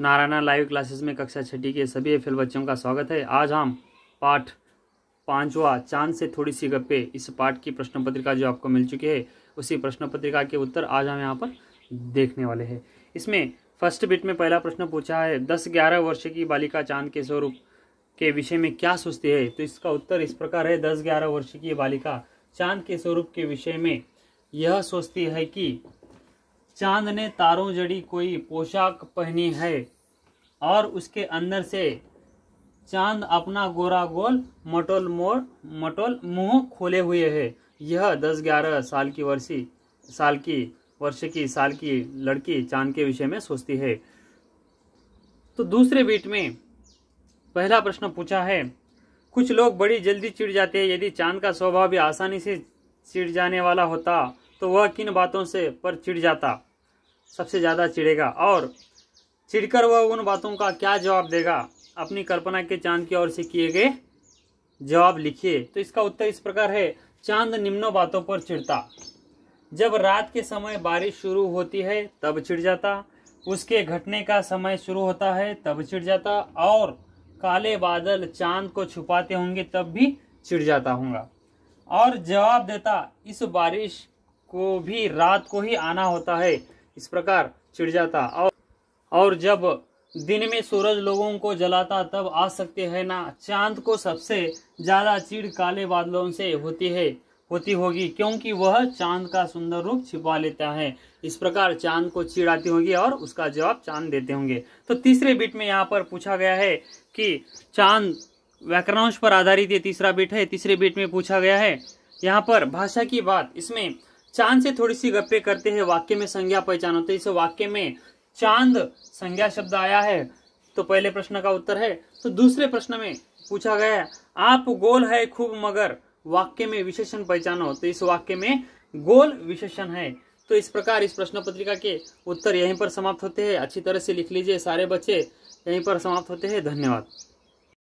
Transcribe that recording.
Narayana live classes में कक्षा छठी के सभी एफएल बच्चों का स्वागत है आज हम पाठ पांचवा चांद से थोड़ी सी गप्पे इस पाठ की प्रश्न पत्रिका जो आपको मिल चुकी है उसी प्रश्न पत्रिका के उत्तर आज हम यहाँ पर देखने वाले हैं इसमें फर्स्ट बिट में पहला प्रश्न पूछा है दस ग्यारह वर्ष की बालिका चांद के स्वरूप के विषय में क्या सोचती है तो इसका उत्तर इस प्रकार है दस ग्यारह वर्ष की बालिका चांद के स्वरूप के विषय में यह सोचती है कि चांद ने तारों जड़ी कोई पोशाक पहनी है और उसके अंदर से चांद अपना गोरा गोल मटोल मोर मटोल मुंह खोले हुए है यह दस ग्यारह साल की वर्षी साल की वर्ष की साल की लड़की चांद के विषय में सोचती है तो दूसरे बीट में पहला प्रश्न पूछा है कुछ लोग बड़ी जल्दी चिढ़ जाते हैं यदि चांद का स्वभाव भी आसानी से चिढ़ जाने वाला होता तो वह किन बातों से पर चिढ़ जाता सबसे ज़्यादा चिढ़ेगा और चिढ़कर वह उन बातों का क्या जवाब देगा अपनी कल्पना के चांद की ओर से किए गए जवाब लिखिए तो इसका उत्तर इस प्रकार है चांद निम्नों बातों पर चिढ़ता जब रात के समय बारिश शुरू होती है तब चिढ़ जाता उसके घटने का समय शुरू होता है तब चिढ़ जाता और काले बादल चांद को छुपाते होंगे तब भी चिढ़ जाता होगा और जवाब देता इस बारिश को भी रात को ही आना होता है इस प्रकार चिड़ जाता और और जब दिन में सूरज लोगों को जलाता तब आ सकते हैं ना चांद को सबसे ज्यादा चीड़ काले बादलों से होती है होती होगी क्योंकि वह चांद का सुंदर रूप छिपा लेता है इस प्रकार चांद को चिड़ आती होगी और उसका जवाब चांद देते होंगे तो तीसरे बीट में यहाँ पर पूछा गया है कि चांद व्याकरणांश पर आधारित ये तीसरा बीट है तीसरे बीट में पूछा गया है यहाँ पर भाषा की बात इसमें चांद से थोड़ी सी गप्पे करते हैं वाक्य में संज्ञा पहचानो तो इस वाक्य में चांद संज्ञा शब्द आया है तो पहले प्रश्न का उत्तर है तो दूसरे प्रश्न में पूछा गया है आप गोल है खूब मगर वाक्य में विशेषण पहचानो तो इस वाक्य में गोल विशेषण है तो इस प्रकार इस प्रश्न पत्रिका के उत्तर यहीं पर समाप्त होते हैं अच्छी तरह से लिख लीजिए सारे बच्चे यहीं पर समाप्त होते हैं धन्यवाद